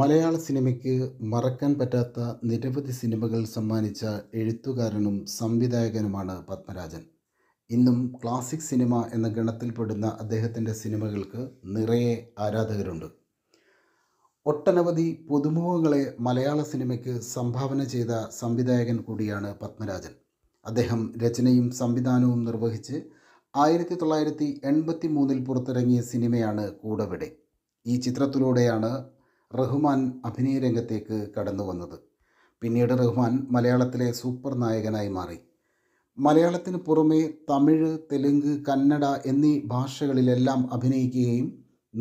മലയാള സിനിമയ്ക്ക് മറക്കാൻ പറ്റാത്ത നിരവധി സിനിമകൾ സമ്മാനിച്ച എഴുത്തുകാരനും സംവിധായകനുമാണ് പത്മരാജൻ ഇന്നും ക്ലാസിക് സിനിമ എന്ന ഗണത്തിൽപ്പെടുന്ന അദ്ദേഹത്തിൻ്റെ സിനിമകൾക്ക് നിറയെ ആരാധകരുണ്ട് ഒട്ടനവധി പുതുമുഖങ്ങളെ മലയാള സിനിമയ്ക്ക് സംഭാവന ചെയ്ത സംവിധായകൻ കൂടിയാണ് പത്മരാജൻ അദ്ദേഹം രചനയും സംവിധാനവും നിർവഹിച്ച് ആയിരത്തി തൊള്ളായിരത്തി എൺപത്തി മൂന്നിൽ പുറത്തിറങ്ങിയ സിനിമയാണ് കൂടവിടെ ഈ ചിത്രത്തിലൂടെയാണ് റഹ്മാൻ അഭിനയ രംഗത്തേക്ക് കടന്നു വന്നത് പിന്നീട് റഹ്മാൻ മലയാളത്തിലെ സൂപ്പർ നായകനായി മാറി മലയാളത്തിന് പുറമെ തമിഴ് തെലുങ്ക് കന്നഡ എന്നീ ഭാഷകളിലെല്ലാം അഭിനയിക്കുകയും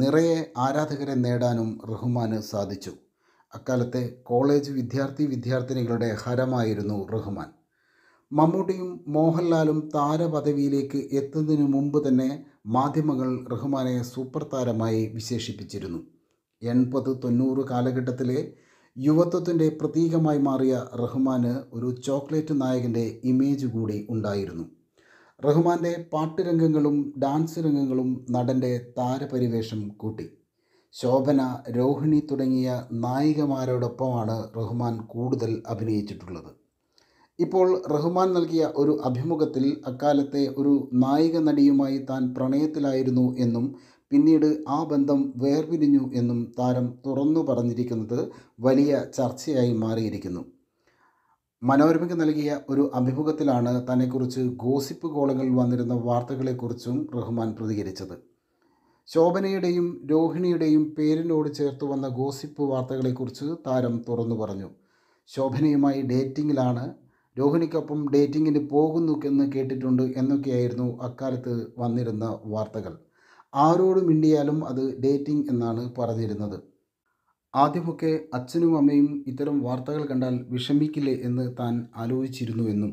നിറയെ ആരാധകരെ നേടാനും റഹ്മാന് സാധിച്ചു അക്കാലത്തെ കോളേജ് വിദ്യാർത്ഥി വിദ്യാർത്ഥിനികളുടെ ഹരമായിരുന്നു റഹ്മാൻ മമ്മൂട്ടിയും മോഹൻലാലും താരപദവിയിലേക്ക് എത്തുന്നതിനു മുമ്പ് തന്നെ മാധ്യമങ്ങൾ റഹ്മാനെ സൂപ്പർ താരമായി വിശേഷിപ്പിച്ചിരുന്നു എൺപത് തൊണ്ണൂറ് കാലഘട്ടത്തിലെ യുവത്വത്തിൻ്റെ പ്രതീകമായി മാറിയ റഹ്മാന് ഒരു ചോക്ലേറ്റ് നായകൻ്റെ ഇമേജ് കൂടി ഉണ്ടായിരുന്നു റഹ്മാൻ്റെ പാട്ടുരംഗങ്ങളും ഡാൻസ് രംഗങ്ങളും നടൻ്റെ താരപരിവേഷം കൂട്ടി ശോഭന രോഹിണി തുടങ്ങിയ നായികമാരോടൊപ്പമാണ് റഹ്മാൻ കൂടുതൽ അഭിനയിച്ചിട്ടുള്ളത് ഇപ്പോൾ റഹ്മാൻ നൽകിയ ഒരു അഭിമുഖത്തിൽ അക്കാലത്തെ ഒരു നായിക നടിയുമായി താൻ പ്രണയത്തിലായിരുന്നു എന്നും പിന്നീട് ആ ബന്ധം വേർപിരിഞ്ഞു എന്നും താരം തുറന്നു പറഞ്ഞിരിക്കുന്നത് വലിയ ചർച്ചയായി മാറിയിരിക്കുന്നു മനോരമയ്ക്ക് നൽകിയ ഒരു അഭിമുഖത്തിലാണ് തന്നെക്കുറിച്ച് ഗോസിപ്പ് കോളങ്ങളിൽ വന്നിരുന്ന വാർത്തകളെക്കുറിച്ചും റഹ്മാൻ പ്രതികരിച്ചത് ശോഭനയുടെയും രോഹിണിയുടെയും പേരിനോട് ചേർത്ത് വന്ന ഗോസിപ്പ് വാർത്തകളെക്കുറിച്ച് താരം തുറന്നു പറഞ്ഞു ശോഭനയുമായി ഡേറ്റിങ്ങിലാണ് രോഹിണിക്കൊപ്പം ഡേറ്റിങ്ങിന് പോകുന്നു എന്ന് കേട്ടിട്ടുണ്ട് എന്നൊക്കെയായിരുന്നു അക്കാലത്ത് വന്നിരുന്ന വാർത്തകൾ ആരോട് മിണ്ടിയാലും അത് ഡേറ്റിംഗ് എന്നാണ് പറഞ്ഞിരുന്നത് ആദ്യമൊക്കെ അച്ഛനും അമ്മയും ഇത്തരം വാർത്തകൾ കണ്ടാൽ വിഷമിക്കില്ലേ എന്ന് താൻ ആലോചിച്ചിരുന്നുവെന്നും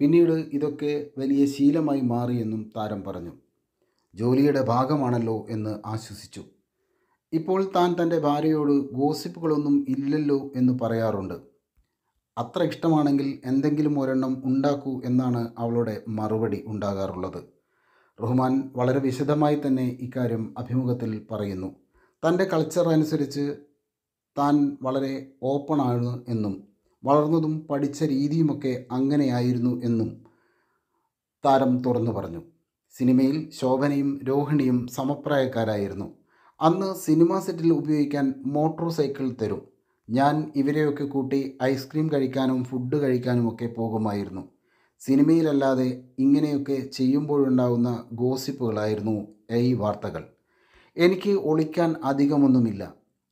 പിന്നീട് ഇതൊക്കെ വലിയ ശീലമായി മാറിയെന്നും താരം പറഞ്ഞു ജോലിയുടെ ഭാഗമാണല്ലോ എന്ന് ആശ്വസിച്ചു ഇപ്പോൾ താൻ തൻ്റെ ഭാര്യയോട് ഗോസിപ്പുകളൊന്നും ഇല്ലല്ലോ എന്ന് പറയാറുണ്ട് അത്ര ഇഷ്ടമാണെങ്കിൽ എന്തെങ്കിലും ഒരെണ്ണം ഉണ്ടാക്കൂ എന്നാണ് അവളുടെ മറുപടി ഉണ്ടാകാറുള്ളത് റഹ്മാൻ വളരെ വിശദമായി തന്നെ ഇക്കാര്യം അഭിമുഖത്തിൽ പറയുന്നു തൻ്റെ കൾച്ചർ അനുസരിച്ച് താൻ വളരെ ഓപ്പൺ ആണ് എന്നും വളർന്നതും പഠിച്ച രീതിയുമൊക്കെ അങ്ങനെയായിരുന്നു എന്നും താരം തുറന്നു പറഞ്ഞു സിനിമയിൽ ശോഭനയും രോഹിണിയും സമപ്രായക്കാരായിരുന്നു അന്ന് സിനിമാ സെറ്റിൽ ഉപയോഗിക്കാൻ മോട്ടോർ സൈക്കിൾ തരും ഞാൻ ഇവരെയൊക്കെ കൂട്ടി ഐസ്ക്രീം കഴിക്കാനും ഫുഡ് കഴിക്കാനുമൊക്കെ പോകുമായിരുന്നു സിനിമയിലല്ലാതെ ഇങ്ങനെയൊക്കെ ചെയ്യുമ്പോഴുണ്ടാവുന്ന ഗോസിപ്പുകളായിരുന്നു ഈ വാർത്തകൾ എനിക്ക് ഒളിക്കാൻ അധികമൊന്നുമില്ല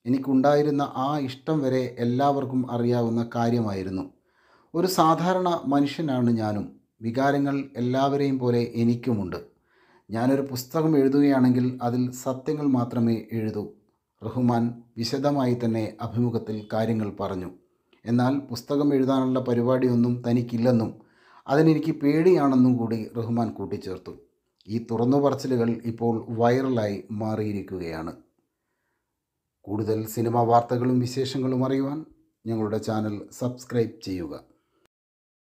എനിക്കുണ്ടായിരുന്ന ആ ഇഷ്ടം വരെ എല്ലാവർക്കും അറിയാവുന്ന കാര്യമായിരുന്നു ഒരു സാധാരണ മനുഷ്യനാണ് ഞാനും വികാരങ്ങൾ എല്ലാവരെയും പോലെ എനിക്കുമുണ്ട് ഞാനൊരു പുസ്തകം എഴുതുകയാണെങ്കിൽ അതിൽ സത്യങ്ങൾ മാത്രമേ എഴുതൂ റഹ്മാൻ വിശദമായി തന്നെ അഭിമുഖത്തിൽ കാര്യങ്ങൾ പറഞ്ഞു എന്നാൽ പുസ്തകം എഴുതാനുള്ള പരിപാടിയൊന്നും തനിക്കില്ലെന്നും അതിനെനിക്ക് പേടിയാണെന്നും കൂടി റഹ്മാൻ കൂട്ടിച്ചേർത്തു ഈ തുറന്നു പറച്ചിലുകൾ ഇപ്പോൾ വൈറലായി മാറിയിരിക്കുകയാണ് കൂടുതൽ സിനിമാ വാർത്തകളും വിശേഷങ്ങളും അറിയുവാൻ ഞങ്ങളുടെ ചാനൽ സബ്സ്ക്രൈബ് ചെയ്യുക